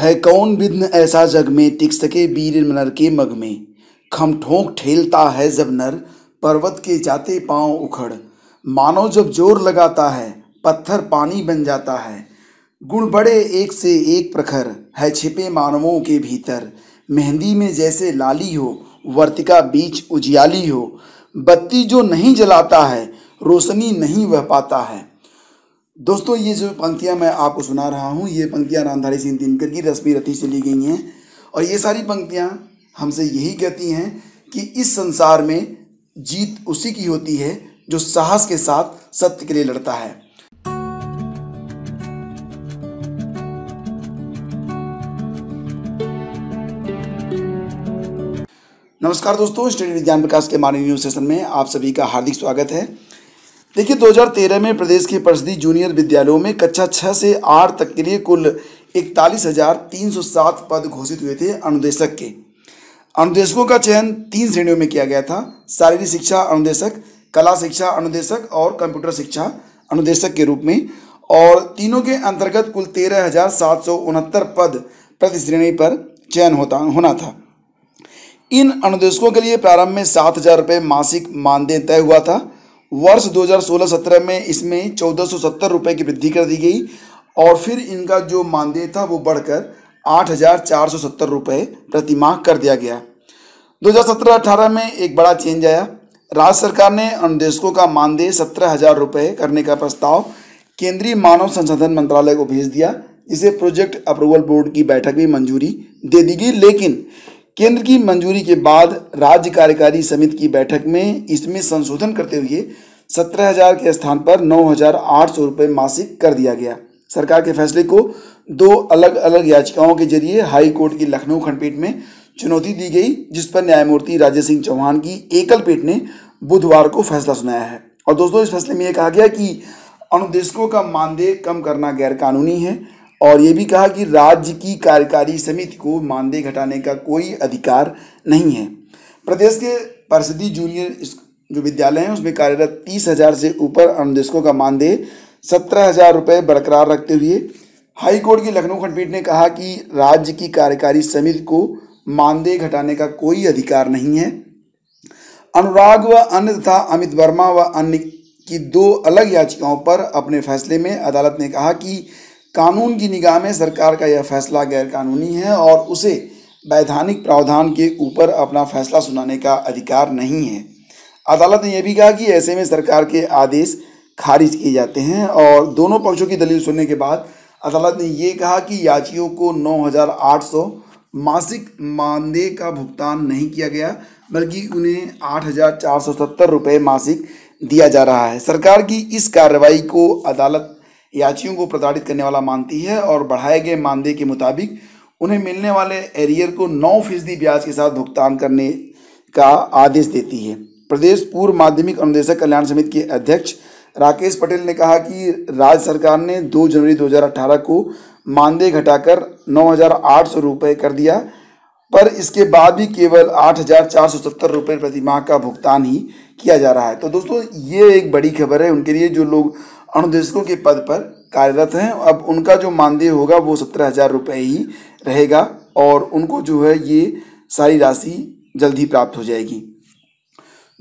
है कौन विघ्न ऐसा जग में टिक सके वीर नर के मग में खम ठोंक ठेलता है जब नर पर्वत के जाते पांव उखड़ मानो जब जोर लगाता है पत्थर पानी बन जाता है गुण बड़े एक से एक प्रखर है छिपे मानवों के भीतर मेहंदी में जैसे लाली हो वर्तिका बीच उजियाली हो बत्ती जो नहीं जलाता है रोशनी नहीं वह पाता है दोस्तों ये जो पंक्तियाँ मैं आपको सुना रहा हूँ ये पंक्तियाँ रामधारी सिंह दिनकर की रश्मि रथी से ली गई हैं और ये सारी पंक्तियाँ हमसे यही कहती हैं कि इस संसार में जीत उसी की होती है जो साहस के साथ सत्य के लिए लड़ता है नमस्कार दोस्तों स्टडी विज्ञान विकास के मानवीय सेशन में आप सभी का हार्दिक स्वागत है देखिए 2013 में प्रदेश के प्रसिद्धि जूनियर विद्यालयों में कक्षा छः से आठ तक के लिए कुल इकतालीस हज़ार तीन सौ सात पद घोषित हुए थे अनुदेशक के अनुदेशकों का चयन तीन श्रेणियों में किया गया था शारीरिक शिक्षा अनुदेशक कला शिक्षा अनुदेशक और कंप्यूटर शिक्षा अनुदेशक के रूप में और तीनों के अंतर्गत कुल तेरह हजार सात सौ उनहत्तर पद प्रति श्रेणी पर चयन होता होना था इन अनुदेशकों के लिए प्रारंभ में सात हजार रुपये मासिक मानदेय तय हुआ था वर्ष 2016-17 में इसमें चौदह रुपए की वृद्धि कर दी गई और फिर इनका जो मानदेय था वो बढ़कर आठ हज़ार चार सौ सत्तर रुपये प्रति माह कर दिया गया 2017-18 में एक बड़ा चेंज आया राज्य सरकार ने अनुदेशकों का मानदेय सत्रह हजार रुपये करने का प्रस्ताव केंद्रीय मानव संसाधन मंत्रालय को भेज दिया इसे प्रोजेक्ट अप्रूवल बोर्ड की बैठक में मंजूरी दे दी गई लेकिन केंद्र की मंजूरी के बाद राज्य कार्यकारी समिति की बैठक में इसमें संशोधन करते हुए सत्रह हजार के स्थान पर नौ हजार आठ सौ रुपये मासिक कर दिया गया सरकार के फैसले को दो अलग अलग याचिकाओं के जरिए हाई कोर्ट की लखनऊ खंडपीठ में चुनौती दी गई जिस पर न्यायमूर्ति राजेश सिंह चौहान की एकल पीठ ने बुधवार को फैसला सुनाया है और दोस्तों इस फैसले में यह कहा गया कि अनुदेशकों का मानदेय कम करना गैरकानूनी है और ये भी कहा कि राज्य की कार्यकारी समिति को मानदेय घटाने का कोई अधिकार नहीं है प्रदेश के प्रसिद्धि जूनियर जो विद्यालय हैं उसमें कार्यरत तीस हज़ार से ऊपर अनुदेशकों का मानदेय सत्रह हज़ार रुपये बरकरार रखते हुए हाई कोर्ट की लखनऊ खंडपीठ ने कहा कि राज्य की कार्यकारी समिति को मानदेय घटाने का कोई अधिकार नहीं है अनुराग व अन्य तथा अमित वर्मा व अन्य की दो अलग याचिकाओं पर अपने फैसले में अदालत ने कहा कि कानून की निगाह में सरकार का यह फैसला गैरकानूनी है और उसे वैधानिक प्रावधान के ऊपर अपना फैसला सुनाने का अधिकार नहीं है अदालत ने यह भी कहा कि ऐसे में सरकार के आदेश खारिज किए जाते हैं और दोनों पक्षों की दलील सुनने के बाद अदालत ने यह कहा कि याचियों को 9,800 मासिक मानदेय का भुगतान नहीं किया गया बल्कि उन्हें आठ हज़ार चार सौ सत्तर रुपये मासिक दिया जा रहा है सरकार की इस कार्रवाई को अदालत याचियों को प्रताड़ित करने वाला मानती है और बढ़ाए गए मानदेय के मुताबिक उन्हें मिलने वाले एरियर को नौ फीसदी ब्याज के साथ भुगतान करने का आदेश देती है प्रदेश पूर्व माध्यमिक अनुदेशक कल्याण समिति के अध्यक्ष राकेश पटेल ने कहा कि राज्य सरकार ने 2 जनवरी 2018 को मानदेय घटाकर नौ रुपए कर दिया पर इसके बाद भी केवल आठ हज़ार रुपए प्रति माह का भुगतान ही किया जा रहा है तो दोस्तों ये एक बड़ी खबर है उनके लिए जो लोग अनुदेशकों के पद पर कार्यरत हैं अब उनका जो मानदेय होगा वो सत्रह हजार रुपये ही रहेगा और उनको जो है ये सारी राशि जल्द ही प्राप्त हो जाएगी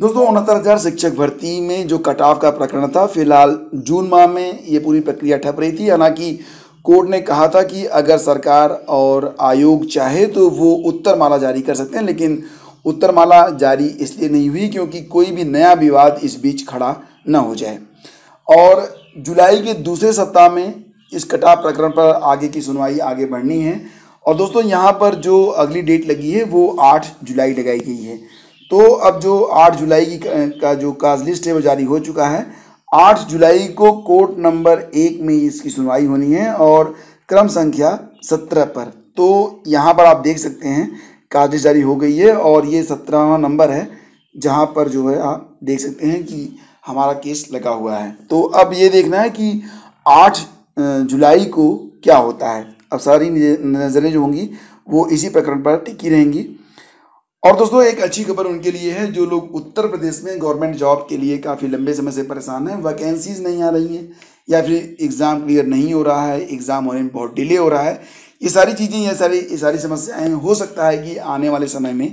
दोस्तों उनहत्तर हजार शिक्षक भर्ती में जो कटाव का प्रकरण था फिलहाल जून माह में ये पूरी प्रक्रिया ठप रही थी हालांकि कोर्ट ने कहा था कि अगर सरकार और आयोग चाहे तो वो उत्तर माला जारी कर सकते हैं लेकिन उत्तर माला जारी इसलिए नहीं हुई क्योंकि कोई भी नया विवाद इस बीच खड़ा न हो जाए और जुलाई के दूसरे सप्ताह में इस कटा प्रकरण पर आगे की सुनवाई आगे बढ़नी है और दोस्तों यहाँ पर जो अगली डेट लगी है वो आठ जुलाई लगाई गई है तो अब जो आठ जुलाई की का जो काज लिस्ट है वो जारी हो चुका है आठ जुलाई को कोर्ट नंबर एक में इसकी सुनवाई होनी है और क्रम संख्या सत्रह पर तो यहाँ पर आप देख सकते हैं काज जारी हो गई है और ये सत्रहवा नंबर है जहाँ पर जो है आप देख सकते हैं कि हमारा केस लगा हुआ है तो अब ये देखना है कि आठ जुलाई को क्या होता है अब सारी नज़रें जो होंगी वो इसी प्रकरण पर टिकी रहेंगी और दोस्तों एक अच्छी खबर उनके लिए है जो लोग उत्तर प्रदेश में गवर्नमेंट जॉब के लिए काफ़ी लंबे समय से परेशान हैं वैकेंसीज नहीं आ रही हैं या फिर एग्ज़ाम क्लियर नहीं हो रहा है एग्ज़ाम होने में बहुत डिले हो रहा है ये सारी चीज़ें ये सारी ये सारी समस्याएँ हो सकता है कि आने वाले समय में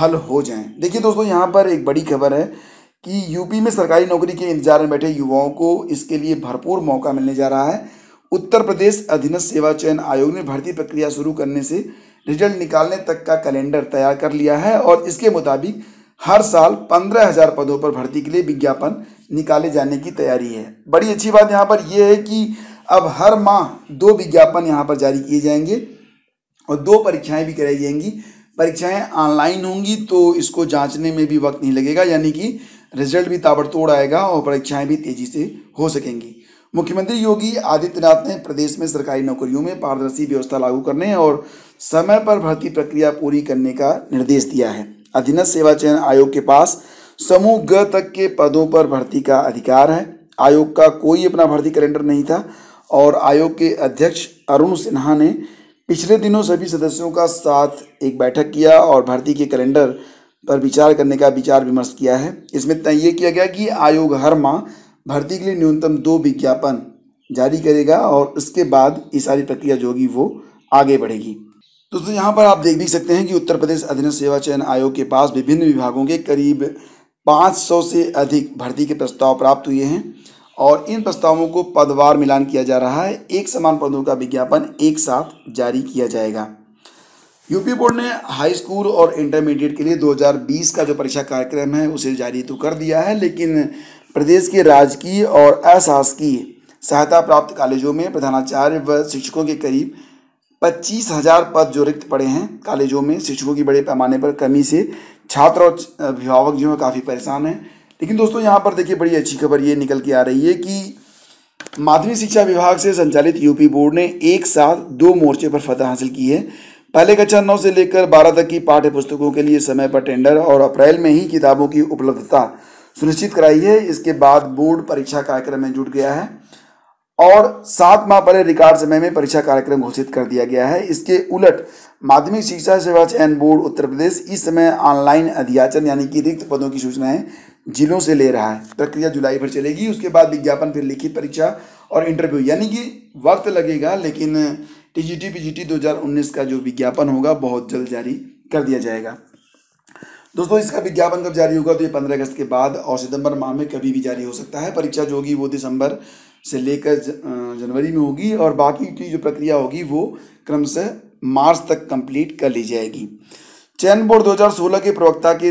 हल हो जाएँ देखिए दोस्तों यहाँ पर एक बड़ी खबर है कि यूपी में सरकारी नौकरी के इंतजार में बैठे युवाओं को इसके लिए भरपूर मौका मिलने जा रहा है उत्तर प्रदेश अधीनस्थ सेवा चयन आयोग ने भर्ती प्रक्रिया शुरू करने से रिजल्ट निकालने तक का कैलेंडर तैयार कर लिया है और इसके मुताबिक हर साल पंद्रह हजार पदों पर भर्ती के लिए विज्ञापन निकाले जाने की तैयारी है बड़ी अच्छी बात यहाँ पर यह है कि अब हर माह दो विज्ञापन यहाँ पर जारी किए जाएंगे और दो परीक्षाएँ भी कराई जाएंगी परीक्षाएँ ऑनलाइन होंगी तो इसको जाँचने में भी वक्त नहीं लगेगा यानी कि रिजल्ट भी ताबड़तोड़ आएगा और परीक्षाएं भी तेजी से हो सकेंगी मुख्यमंत्री योगी आदित्यनाथ ने प्रदेश में सरकारी नौकरियों में पारदर्शी व्यवस्था लागू करने और समय पर भर्ती प्रक्रिया पूरी करने का निर्देश दिया है अधीनस्थ सेवा चयन आयोग के पास समूह ग तक के पदों पर भर्ती का अधिकार है आयोग का कोई अपना भर्ती कैलेंडर नहीं था और आयोग के अध्यक्ष अरुण सिन्हा ने पिछले दिनों सभी सदस्यों का साथ एक बैठक किया और भर्ती के कैलेंडर पर विचार करने का विचार विमर्श किया है इसमें तय किया गया कि आयोग हर माह भर्ती के लिए न्यूनतम दो विज्ञापन जारी करेगा और उसके बाद ये सारी प्रक्रिया जो होगी वो आगे बढ़ेगी दोस्तों यहाँ पर आप देख भी सकते हैं कि उत्तर प्रदेश अधीन सेवा चयन आयोग के पास विभिन्न विभागों के करीब 500 से अधिक भर्ती के प्रस्ताव प्राप्त हुए हैं और इन प्रस्तावों को पदवार मिलान किया जा रहा है एक समान पदों का विज्ञापन एक साथ जारी किया जाएगा यूपी बोर्ड ने हाई स्कूल और इंटरमीडिएट के लिए 2020 का जो परीक्षा कार्यक्रम है उसे जारी तो कर दिया है लेकिन प्रदेश के राजकीय और अशासकीय सहायता प्राप्त कॉलेजों में प्रधानाचार्य व शिक्षकों के करीब पच्चीस हजार पद जो रिक्त पड़े हैं कॉलेजों में शिक्षकों की बड़े पैमाने पर कमी से छात्र और अभिभावक जो हैं काफ़ी परेशान हैं लेकिन दोस्तों यहाँ पर देखिए बड़ी अच्छी खबर ये निकल के आ रही है कि माध्यमिक शिक्षा विभाग से संचालित यूपी बोर्ड ने एक साथ दो मोर्चे पर फतह हासिल की है पहले कक्षा नौ से लेकर बारह तक की पाठ्य पुस्तकों के लिए समय पर टेंडर और अप्रैल में ही किताबों की उपलब्धता सुनिश्चित कराई है इसके बाद बोर्ड परीक्षा कार्यक्रम में जुट गया है और सात माह पहले रिकॉर्ड समय में परीक्षा कार्यक्रम घोषित कर दिया गया है इसके उलट माध्यमिक शिक्षा सेवा चयन बोर्ड उत्तर प्रदेश इस समय ऑनलाइन अध्याचन यानी कि रिक्त पदों की सूचनाएं जिलों से ले रहा है प्रक्रिया जुलाई पर चलेगी उसके बाद विज्ञापन फिर लिखित परीक्षा और इंटरव्यू यानी कि वक्त लगेगा लेकिन टीजीटी पीजीटी 2019 का जो विज्ञापन होगा बहुत जल्द जारी कर दिया जाएगा दोस्तों इसका विज्ञापन कब जारी होगा तो ये पंद्रह अगस्त के बाद और सितंबर माह में कभी भी जारी हो सकता है परीक्षा जो होगी वो दिसंबर से लेकर जनवरी में होगी और बाकी की जो प्रक्रिया होगी वो क्रमशः मार्च तक कंप्लीट कर ली जाएगी चयन बोर्ड 2016 के प्रवक्ता के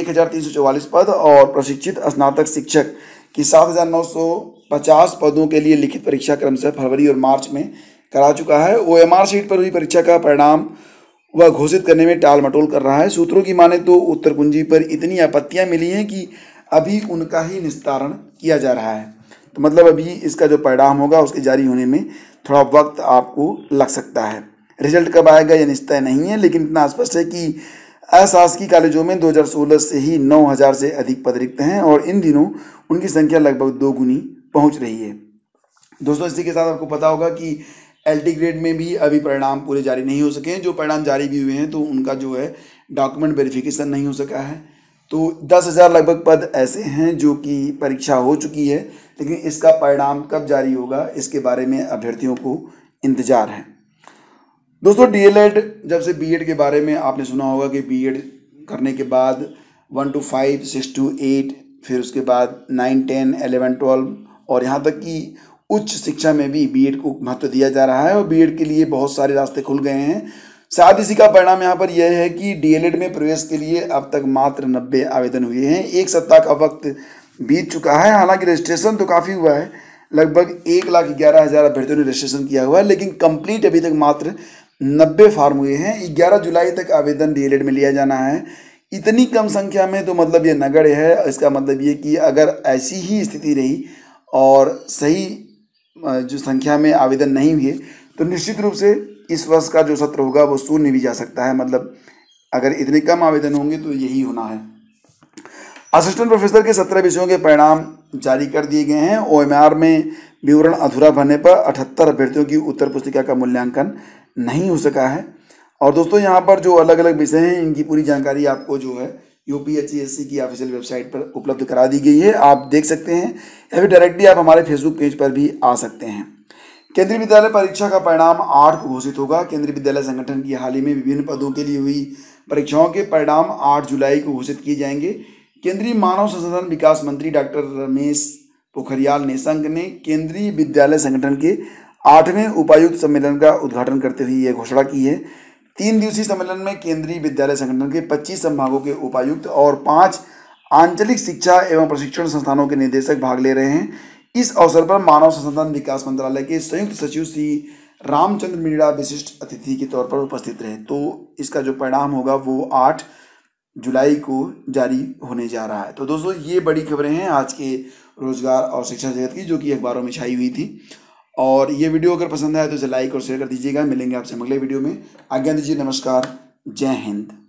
एक पद और प्रशिक्षित स्नातक शिक्षक की सात पदों के लिए लिखित परीक्षा क्रमशः फरवरी और मार्च में करा चुका है आर सीट पर हुई परीक्षा का परिणाम वह घोषित करने में टाल मटोल कर रहा है सूत्रों की माने तो उत्तर कुंजी पर इतनी आपत्तियाँ मिली हैं कि अभी उनका ही निस्तारण किया जा रहा है तो मतलब अभी इसका जो परिणाम होगा उसके जारी होने में थोड़ा वक्त आपको लग सकता है रिजल्ट कब आएगा यह निश्चय नहीं है लेकिन इतना स्पष्ट है कि अशासकीय कॉलेजों में 2016 से ही 9000 से अधिक पद रिक्त हैं और इन दिनों उनकी संख्या लगभग दो गुनी पहुँच रही है दोस्तों इसी के साथ आपको पता होगा कि एल ग्रेड में भी अभी परिणाम पूरे जारी नहीं हो सके हैं जो परिणाम जारी भी हुए हैं तो उनका जो है डॉक्यूमेंट वेरिफिकेशन नहीं हो सका है तो दस हज़ार लगभग पद ऐसे हैं जो कि परीक्षा हो चुकी है लेकिन इसका परिणाम कब जारी होगा इसके बारे में अभ्यर्थियों को इंतजार है दोस्तों डीएलएड जब से बीएड के बारे में आपने सुना होगा कि बीएड करने के बाद one two five six two eight फिर उसके बाद नाइन टेन एलेवन ट्वेल्व और यहाँ तक कि उच्च शिक्षा में भी बी को महत्व दिया जा रहा है और बी के लिए बहुत सारे रास्ते खुल गए हैं साथ इसी का परिणाम यहाँ पर यह है कि डी में प्रवेश के लिए अब तक मात्र नब्बे आवेदन हुए हैं एक सप्ताह का वक्त बीत चुका है हालांकि रजिस्ट्रेशन तो काफ़ी हुआ है लगभग एक लाख ग्यारह हज़ार अभ्यर्थियों ने रजिस्ट्रेशन किया हुआ है लेकिन कंप्लीट अभी तक मात्र नब्बे फार्म हुए हैं ग्यारह जुलाई तक आवेदन डी में लिया जाना है इतनी कम संख्या में तो मतलब ये नगर है इसका मतलब ये कि अगर ऐसी ही स्थिति रही और सही जो संख्या में आवेदन नहीं हुए तो निश्चित रूप से इस वर्ष का जो सत्र होगा वो शून्य भी जा सकता है मतलब अगर इतने कम आवेदन होंगे तो यही होना है असिस्टेंट प्रोफेसर के सत्रह विषयों के परिणाम जारी कर दिए गए हैं ओ में विवरण अधूरा भरने पर अठहत्तर अभ्यर्थियों की उत्तर पुस्तिका का मूल्यांकन नहीं हो सका है और दोस्तों यहाँ पर जो अलग अलग विषय हैं इनकी पूरी जानकारी आपको जो है यूपीएचईएससी की ऑफिशियल वेबसाइट पर उपलब्ध करा दी गई है आप देख सकते हैं या फिर डायरेक्टली आप हमारे फेसबुक पेज पर भी आ सकते हैं केंद्रीय विद्यालय परीक्षा का परिणाम आठ को घोषित होगा केंद्रीय विद्यालय संगठन की हाल ही में विभिन्न पदों के लिए हुई परीक्षाओं के परिणाम आठ जुलाई को घोषित किए जाएंगे केंद्रीय मानव संसाधन विकास मंत्री डॉक्टर रमेश पोखरियाल निशंक ने केंद्रीय विद्यालय संगठन के आठवें उपायुक्त सम्मेलन का उद्घाटन करते हुए यह घोषणा की है तीन दिवसीय सम्मेलन में केंद्रीय विद्यालय संगठन के 25 संभागों के उपायुक्त और पांच आंचलिक शिक्षा एवं प्रशिक्षण संस्थानों के निदेशक भाग ले रहे हैं इस अवसर पर मानव संसाधन विकास मंत्रालय के संयुक्त सचिव श्री रामचंद्र मीणा विशिष्ट अतिथि के तौर पर उपस्थित रहे तो इसका जो परिणाम होगा वो आठ जुलाई को जारी होने जा रहा है तो दोस्तों ये बड़ी खबरें हैं आज के रोजगार और शिक्षा जगत की जो कि अखबारों में छाई हुई थी और ये वीडियो अगर पसंद आया तो इसे लाइक और शेयर कर दीजिएगा मिलेंगे आपसे अगले वीडियो में आज्ञा दीजिए नमस्कार जय हिंद